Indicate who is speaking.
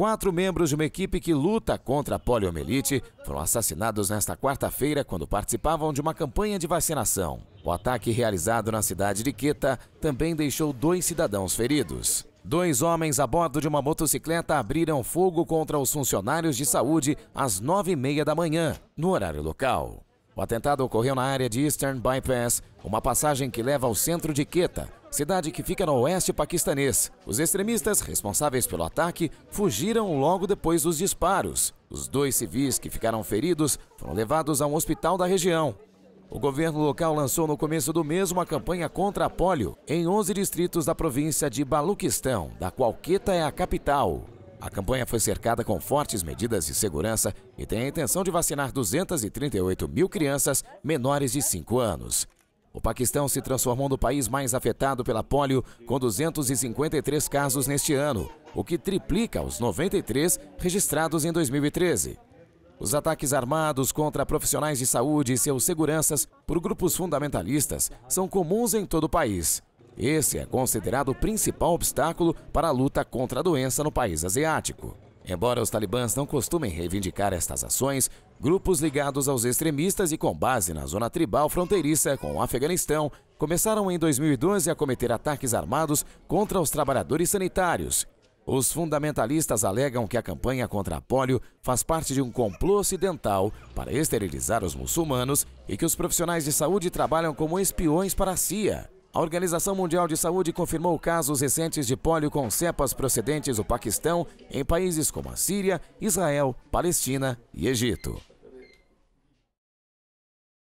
Speaker 1: Quatro membros de uma equipe que luta contra a poliomielite foram assassinados nesta quarta-feira quando participavam de uma campanha de vacinação. O ataque realizado na cidade de Queta também deixou dois cidadãos feridos. Dois homens a bordo de uma motocicleta abriram fogo contra os funcionários de saúde às nove e meia da manhã, no horário local. O atentado ocorreu na área de Eastern Bypass, uma passagem que leva ao centro de Quetta, cidade que fica no oeste paquistanês. Os extremistas responsáveis pelo ataque fugiram logo depois dos disparos. Os dois civis que ficaram feridos foram levados a um hospital da região. O governo local lançou no começo do mês uma campanha contra a polio em 11 distritos da província de Baluquistão, da qual Quetta é a capital. A campanha foi cercada com fortes medidas de segurança e tem a intenção de vacinar 238 mil crianças menores de 5 anos. O Paquistão se transformou no país mais afetado pela polio, com 253 casos neste ano, o que triplica os 93 registrados em 2013. Os ataques armados contra profissionais de saúde e seus seguranças por grupos fundamentalistas são comuns em todo o país. Esse é considerado o principal obstáculo para a luta contra a doença no país asiático. Embora os talibãs não costumem reivindicar estas ações, grupos ligados aos extremistas e com base na zona tribal fronteiriça com o Afeganistão começaram em 2012 a cometer ataques armados contra os trabalhadores sanitários. Os fundamentalistas alegam que a campanha contra a polio faz parte de um complô ocidental para esterilizar os muçulmanos e que os profissionais de saúde trabalham como espiões para a CIA. A Organização Mundial de Saúde confirmou casos recentes de pólio com cepas procedentes do Paquistão em países como a Síria, Israel, Palestina e Egito.